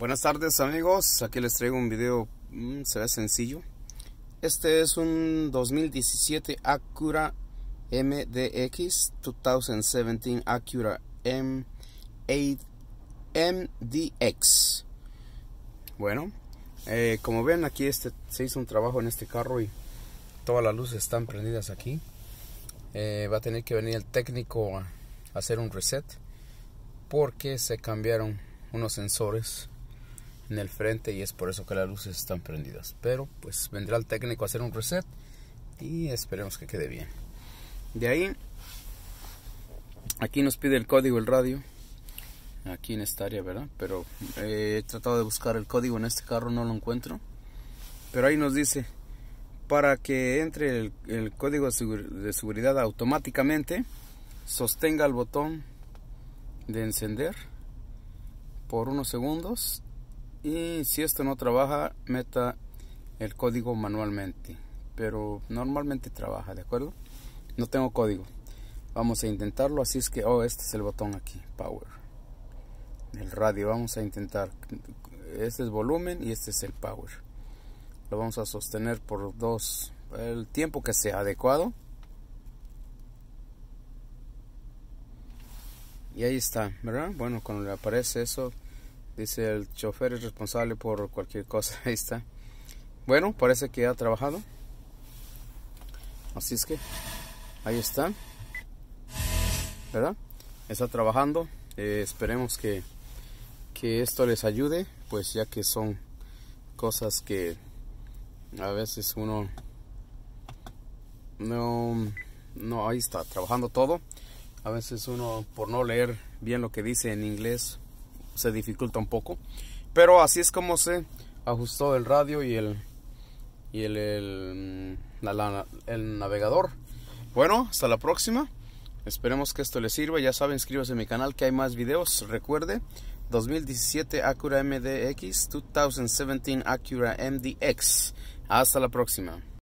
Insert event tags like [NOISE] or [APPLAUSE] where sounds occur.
Buenas tardes amigos, aquí les traigo un video, será mm, se ve sencillo. Este es un 2017 Acura MDX 2017 Acura M8 MDX. Bueno, eh, como ven aquí este, se hizo un trabajo en este carro y todas las luces están prendidas aquí. Eh, va a tener que venir el técnico a hacer un reset porque se cambiaron unos sensores en el frente y es por eso que las luces están prendidas. Pero pues vendrá el técnico a hacer un reset y esperemos que quede bien. De ahí, aquí nos pide el código el radio. Aquí en esta área, ¿verdad? Pero eh, he tratado de buscar el código en este carro, no lo encuentro. Pero ahí nos dice, para que entre el, código de seguridad automáticamente, sostenga el botón de encender por unos segundos y si esto no trabaja, meta el código manualmente. Pero normalmente trabaja, ¿de acuerdo? No tengo código. Vamos a intentarlo, así es que, oh, este es el botón aquí, power. El radio, vamos a intentar. Este es volumen y este es el power. Lo vamos a sostener por dos, el tiempo que sea adecuado. Y ahí está, ¿verdad? Bueno, cuando le aparece eso, Dice el chofer es responsable por cualquier cosa. [LAUGHS] Ahí está. Bueno, parece que ha trabajado. Así es que ahí está. ¿Verdad? Está trabajando. Eh, esperemos que, que esto les ayude. Pues ya que son cosas que a veces uno no, no, ahí está, trabajando todo. A veces uno por no leer bien lo que dice en inglés se dificulta un poco. Pero así es como se ajustó el radio y el, y el, mm, el, navegador. Bueno, hasta la próxima. Esperemos que esto les sirva. Ya saben, inscríbase a mi canal que hay más videos. Recuerde, 2017 Acura MDX, 2017 Acura MDX. Hasta la próxima.